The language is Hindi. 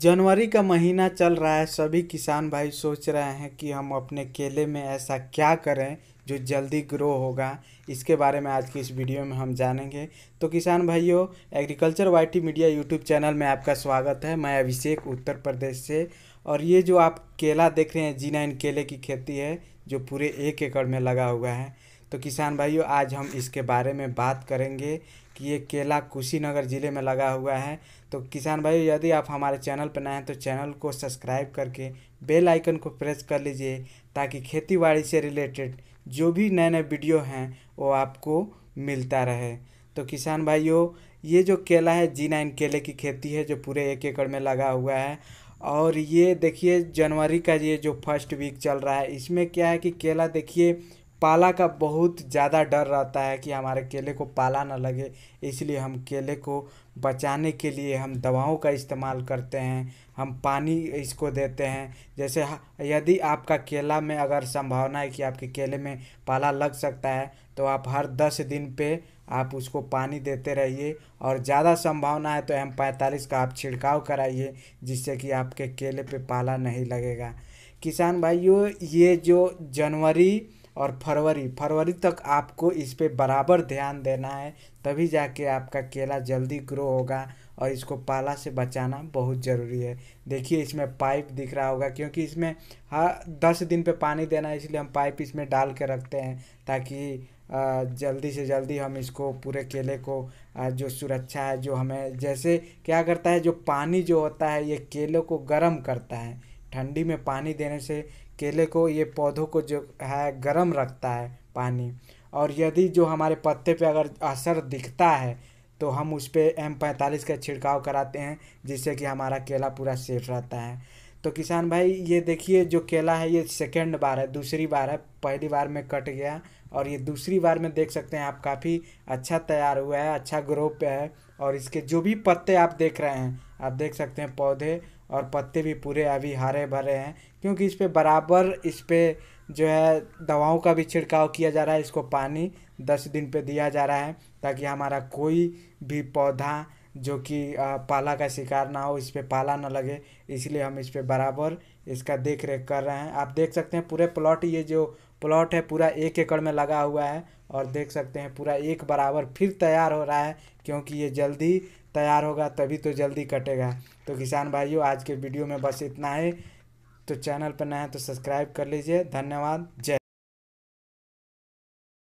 जनवरी का महीना चल रहा है सभी किसान भाई सोच रहे हैं कि हम अपने केले में ऐसा क्या करें जो जल्दी ग्रो होगा इसके बारे में आज की इस वीडियो में हम जानेंगे तो किसान भाइयों agriculture YT media YouTube channel में आपका स्वागत है मैं अभिषेक उत्तर प्रदेश से और ये जो आप केला देख रहे हैं जी नाइन केले की खेती है जो पूरे एक एकड़ में लगा हुआ है तो किसान भाइयों आज हम इसके बारे में बात करेंगे कि ये केला कुशीनगर ज़िले में लगा हुआ है तो किसान भाई यदि आप हमारे चैनल पर नए हैं तो चैनल को सब्सक्राइब करके बेल आइकन को प्रेस कर लीजिए ताकि बाड़ी से रिलेटेड जो भी नए नए वीडियो हैं वो आपको मिलता रहे तो किसान भाइयों ये जो केला है जी नाइन केले की खेती है जो पूरे एक एकड़ में लगा हुआ है और ये देखिए जनवरी का ये जो फर्स्ट वीक चल रहा है इसमें क्या है कि केला देखिए पाला का बहुत ज़्यादा डर रहता है कि हमारे केले को पाला ना लगे इसलिए हम केले को बचाने के लिए हम दवाओं का इस्तेमाल करते हैं हम पानी इसको देते हैं जैसे यदि आपका केला में अगर संभावना है कि आपके केले में पाला लग सकता है तो आप हर दस दिन पे आप उसको पानी देते रहिए और ज़्यादा संभावना है तो एम पैंतालीस का आप छिड़काव कराइए जिससे कि आपके केले पे पाला नहीं लगेगा किसान भाइयों ये जो जनवरी और फरवरी फरवरी तक आपको इस पर बराबर ध्यान देना है तभी जाके आपका केला जल्दी ग्रो होगा और इसको पाला से बचाना बहुत ज़रूरी है देखिए इसमें पाइप दिख रहा होगा क्योंकि इसमें हर दस दिन पे पानी देना है इसलिए हम पाइप इसमें डाल के रखते हैं ताकि जल्दी से जल्दी हम इसको पूरे केले को जो सुरक्षा है जो हमें जैसे क्या करता है जो पानी जो होता है ये केले को गर्म करता है ठंडी में पानी देने से केले को ये पौधों को जो है गर्म रखता है पानी और यदि जो हमारे पत्ते पे अगर असर दिखता है तो हम उस पर एम पैंतालीस का छिड़काव कराते हैं जिससे कि हमारा केला पूरा सेफ रहता है तो किसान भाई ये देखिए जो केला है ये सेकेंड बार है दूसरी बार है पहली बार में कट गया और ये दूसरी बार में देख सकते हैं आप काफ़ी अच्छा तैयार हुआ है अच्छा ग्रो पे है और इसके जो भी पत्ते आप देख रहे हैं आप देख सकते हैं पौधे और पत्ते भी पूरे अभी हरे भरे हैं क्योंकि इस पर बराबर इस पर जो है दवाओं का भी छिड़काव किया जा रहा है इसको पानी दस दिन पे दिया जा रहा है ताकि हमारा कोई भी पौधा जो कि पाला का शिकार ना हो इस पर पाला ना लगे इसलिए हम इस पर बराबर इसका देख रेख कर रहे हैं आप देख सकते हैं पूरे प्लॉट ये जो प्लॉट है पूरा एक एकड़ में लगा हुआ है और देख सकते हैं पूरा एक बराबर फिर तैयार हो रहा है क्योंकि ये जल्दी तैयार होगा तभी तो जल्दी कटेगा तो किसान भाइयों आज के वीडियो में बस इतना है तो चैनल पर नए हैं तो सब्सक्राइब कर लीजिए धन्यवाद जय